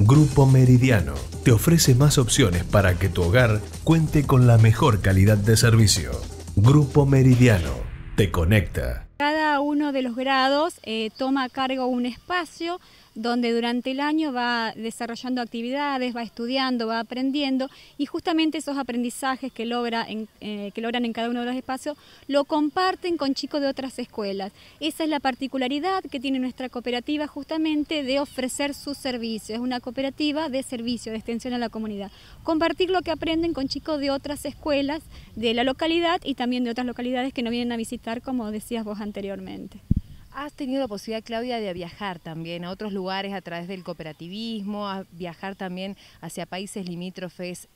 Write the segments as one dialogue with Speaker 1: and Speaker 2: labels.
Speaker 1: Grupo Meridiano te ofrece más opciones para que tu hogar cuente con la mejor calidad de servicio. Grupo Meridiano te conecta.
Speaker 2: Cada uno de los grados eh, toma a cargo un espacio donde durante el año va desarrollando actividades, va estudiando, va aprendiendo y justamente esos aprendizajes que, logra eh, que logran en cada uno de los espacios lo comparten con chicos de otras escuelas. Esa es la particularidad que tiene nuestra cooperativa justamente de ofrecer sus servicios. Es una cooperativa de servicio, de extensión a la comunidad. Compartir lo que aprenden con chicos de otras escuelas de la localidad y también de otras localidades que no vienen a visitar como decías vos anteriormente.
Speaker 1: Has tenido la posibilidad, Claudia, de viajar también a otros lugares a través del cooperativismo, a viajar también hacia países limítrofes.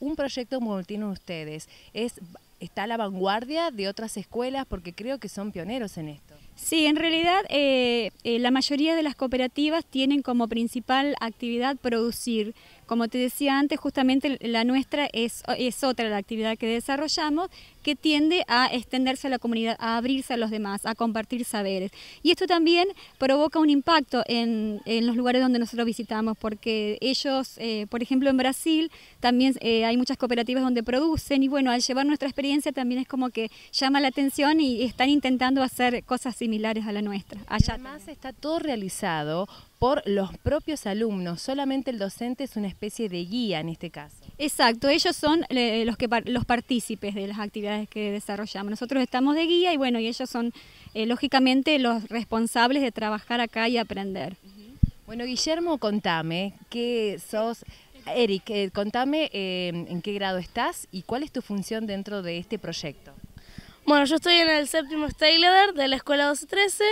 Speaker 1: Un proyecto como tienen ustedes es está a la vanguardia de otras escuelas porque creo que son pioneros en esto.
Speaker 2: Sí, en realidad eh, eh, la mayoría de las cooperativas tienen como principal actividad producir. Como te decía antes, justamente la nuestra es, es otra la actividad que desarrollamos que tiende a extenderse a la comunidad, a abrirse a los demás, a compartir saberes. Y esto también provoca un impacto en, los lugares donde nosotros visitamos, porque ellos, eh, por ejemplo, en Brasil también eh, hay muchas cooperativas donde producen y bueno, al llevar nuestra experiencia también es como que llama la atención y están intentando hacer cosas similares a la nuestra. Allá además está todo realizado por los propios alumnos, solamente el docente es una especie de guía en este caso. Exacto, ellos son eh, los, que, los partícipes de las actividades que desarrollamos. Nosotros estamos de guía y bueno, y ellos son eh, lógicamente los responsables de trabajar acá y aprender. Bueno, Guillermo, contame,
Speaker 1: ¿qué sos? Eric, eh, contame en qué grado estás y cuál es tu función dentro de este proyecto.
Speaker 3: Bueno, yo estoy en el séptimo stay de la Escuela 1213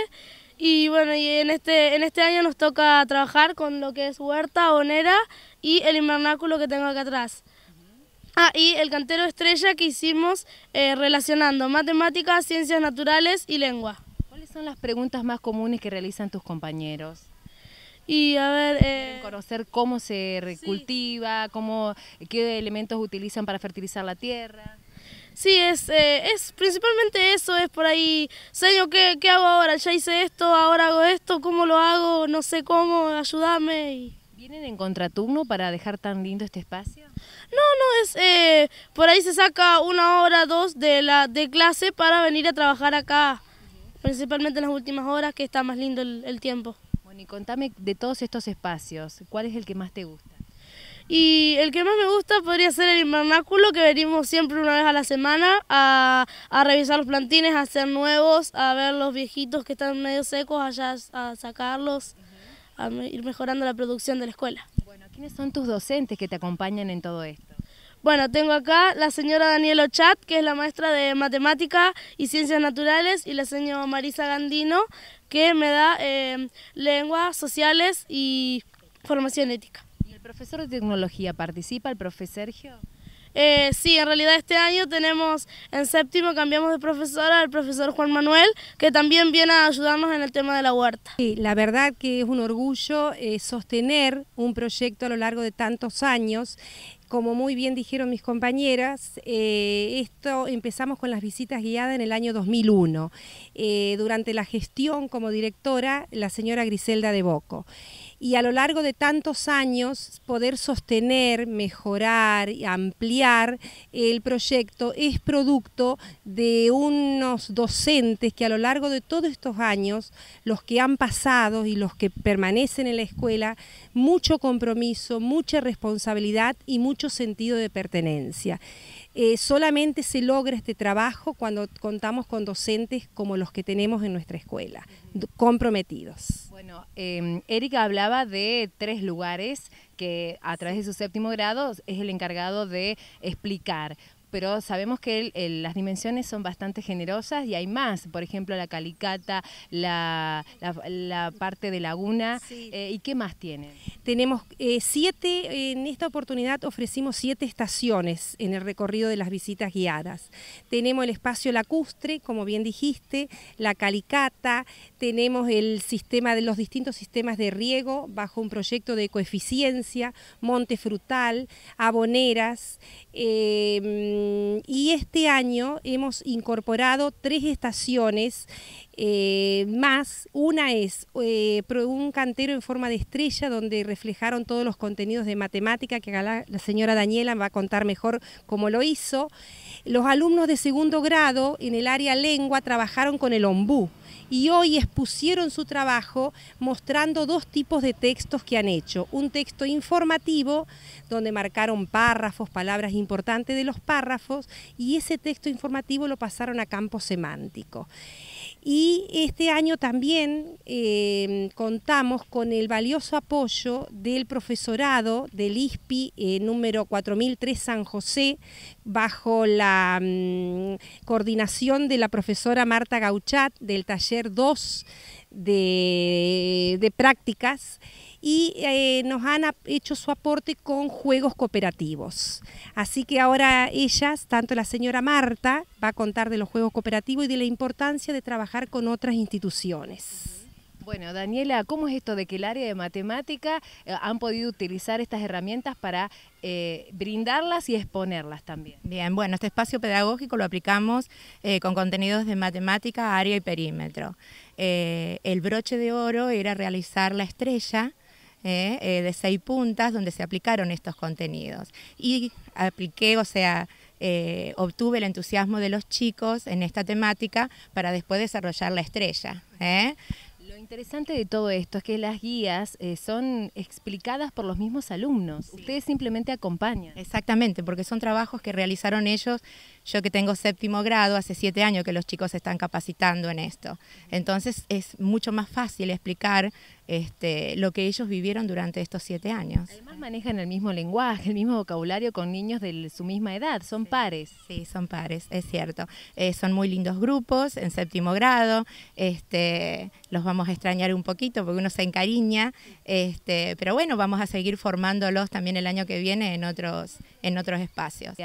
Speaker 3: y bueno, y en este, en este año nos toca trabajar con lo que es huerta, onera y el invernáculo que tengo acá atrás. Ah, y el cantero estrella que hicimos eh, relacionando matemáticas, ciencias naturales y lengua.
Speaker 1: ¿Cuáles son las preguntas más comunes que realizan tus compañeros?
Speaker 3: Y a ver... Eh, conocer
Speaker 1: cómo se recultiva, cómo, qué elementos utilizan para fertilizar la tierra.
Speaker 3: Sí, es, eh, es principalmente eso, es por ahí, señor, ¿qué, ¿qué hago ahora? Ya hice esto, ahora hago esto, ¿cómo lo hago? No sé cómo, ayúdame. ¿Vienen en contraturno para dejar tan lindo este espacio? No, no, es eh, por ahí se saca una hora, dos de, la, de clase para venir a trabajar acá, principalmente en las últimas horas que está más lindo el, el tiempo. Bueno, y contame de todos estos espacios, ¿cuál es el que más te gusta? Y el que más me gusta podría ser el invernáculo, que venimos siempre una vez a la semana a, revisar los plantines, a hacer nuevos, a ver los viejitos que están medio secos, allá a sacarlos, a ir mejorando la producción de la escuela. Bueno, ¿quiénes son tus docentes que te acompañan en todo esto? Bueno, tengo acá la señora Daniela Chat que es la maestra de Matemática y Ciencias Naturales, y la señora Marisa Gandino, que me da eh, Lenguas Sociales y Formación Ética profesor de tecnología participa, el profesor Sergio? Eh, sí, en realidad este año tenemos en séptimo, cambiamos de profesora al profesor Juan Manuel, que también viene a
Speaker 4: ayudarnos en el tema de la huerta. Sí, la verdad que es un orgullo eh, sostener un proyecto a lo largo de tantos años. Como muy bien dijeron mis compañeras, eh, esto empezamos con las visitas guiadas en el año 2001, durante la gestión como directora la señora Griselda de Boco y a lo largo de tantos años poder sostener, mejorar, y ampliar el proyecto es producto de unos docentes que a lo largo de todos estos años, los que han pasado y los que permanecen en la escuela, mucho compromiso, mucha responsabilidad y mucho sentido de pertenencia. Eh, solamente se logra este trabajo cuando contamos con docentes como los que tenemos en nuestra escuela, comprometidos. Bueno, em,
Speaker 1: Erika hablaba de tres lugares que a través de su séptimo grado es el encargado de explicar pero sabemos que las dimensiones son bastante generosas y hay más, por ejemplo, la calicata,
Speaker 4: la, parte de laguna, eh, ¿y qué más tienen? Tenemos eh, siete, en esta oportunidad ofrecimos siete estaciones en el recorrido de las visitas guiadas. Tenemos el espacio lacustre, como bien dijiste, la calicata, tenemos el sistema de los distintos sistemas de riego bajo un proyecto de ecoeficiencia, monte frutal, aboneras. Eh, y este año hemos incorporado tres estaciones eh, más, una es eh, un cantero en forma de estrella donde reflejaron todos los contenidos de matemática que la, la señora Daniela va a contar mejor cómo lo hizo. Los alumnos de segundo grado en el área lengua trabajaron con el ombú y hoy expusieron su trabajo mostrando dos tipos de textos que han hecho. Un texto informativo, donde marcaron párrafos, palabras importantes de los párrafos, y ese texto informativo lo pasaron a campo semántico. Y este año también em, contamos con el valioso apoyo del profesorado del ISPI eh, número 4003 San José, bajo la mm, coordinación de la profesora Marta Gauchat del taller 2 de prácticas y eh, nos han hecho su aporte con juegos cooperativos. Así que ahora ellas, tanto la señora Marta, va a contar de los juegos cooperativos y de la importancia de trabajar con otras instituciones.
Speaker 1: Bueno, Daniela, ¿cómo es esto de que el área de matemática eh, han podido utilizar estas herramientas para eh, brindarlas y exponerlas también? Bien, bueno, este espacio pedagógico lo aplicamos con contenidos de matemática, área y perímetro. el broche de oro era realizar la estrella ¿eh? Eh, de seis puntas donde se aplicaron estos contenidos. Y apliqué, o sea, eh, obtuve el entusiasmo de los chicos en esta temática para después desarrollar la estrella. Lo interesante de todo esto es que las guías son explicadas por los mismos alumnos. Ustedes simplemente acompañan. Exactamente, porque son trabajos que realizaron ellos yo que tengo séptimo grado, hace siete años que los chicos están capacitando en esto. Entonces es mucho más fácil explicar este, lo que ellos vivieron durante estos siete años. Además manejan el mismo lenguaje, el mismo vocabulario con niños de su misma edad, son pares. Sí, son pares, es cierto. Eh, son muy lindos grupos en séptimo grado, este, los vamos a extrañar un poquito porque uno se encariña, este, pero bueno, vamos a seguir formándolos también el año que viene en otros, en otros espacios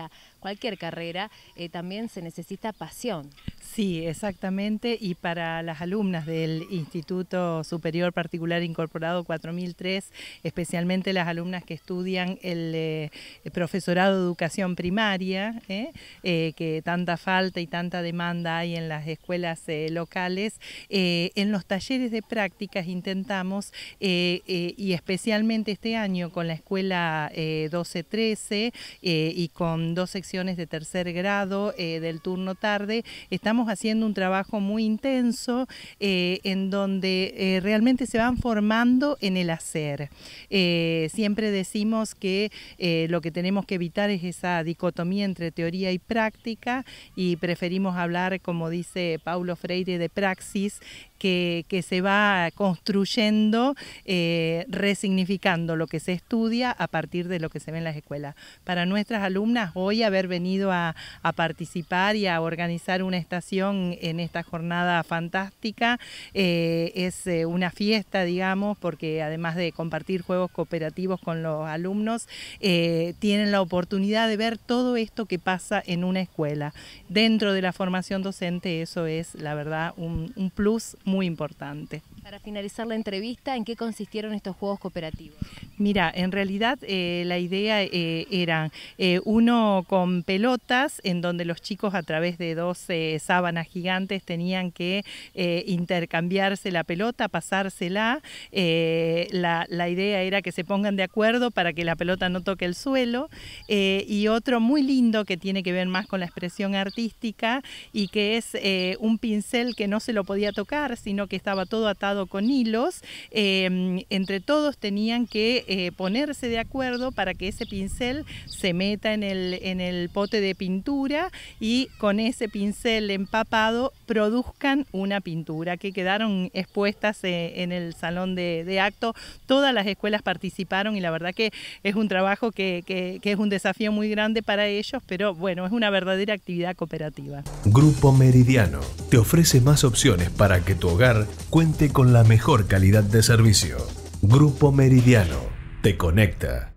Speaker 1: cualquier carrera,
Speaker 5: eh, también se necesita pasión. Sí, exactamente. Y para las alumnas del Instituto Superior Particular Incorporado 4003, especialmente las alumnas que estudian el, eh, profesorado de educación primaria, ¿eh? que tanta falta y tanta demanda hay en las escuelas locales, en los talleres de prácticas intentamos, y especialmente este año con la escuela 1213 y con dos de tercer grado eh, del turno tarde. Estamos haciendo un trabajo muy intenso eh, en donde eh, realmente se van formando en el hacer. siempre decimos que lo que tenemos que evitar es esa dicotomía entre teoría y práctica y preferimos hablar, como dice Paulo Freire, de praxis que, se va construyendo, resignificando lo que se estudia a partir de lo que se ve en las escuelas. Para nuestras alumnas, hoy ver venido a, participar y a organizar una estación en esta jornada fantástica. Eh, es eh, una fiesta, digamos, porque además de compartir juegos cooperativos con los alumnos, eh, tienen la oportunidad de ver todo esto que pasa en una escuela. Dentro de la formación docente eso es, la verdad, un plus muy importante.
Speaker 1: Para finalizar la entrevista, ¿en qué consistieron estos juegos cooperativos?
Speaker 5: Mira, en realidad eh, la idea eh, era eh, uno con pelotas en donde los chicos a través de dos sábanas gigantes tenían que intercambiarse la pelota, pasársela. La, la, idea era que se pongan de acuerdo para que la pelota no toque el suelo. y otro muy lindo que tiene que ver más con la expresión artística y que es un pincel que no se lo podía tocar, sino que estaba todo atado con hilos. entre todos tenían que eh, ponerse de acuerdo para que ese pincel se meta en el, en el pote de pintura y con ese pincel empapado produzcan una pintura que quedaron expuestas eh, en el salón de, acto. Todas las escuelas participaron y la verdad que es un trabajo que es un desafío muy grande para ellos, pero bueno, es una verdadera actividad cooperativa.
Speaker 1: Grupo Meridiano te ofrece más opciones para que tu hogar
Speaker 4: cuente con la mejor calidad de servicio. Grupo Meridiano te conecta.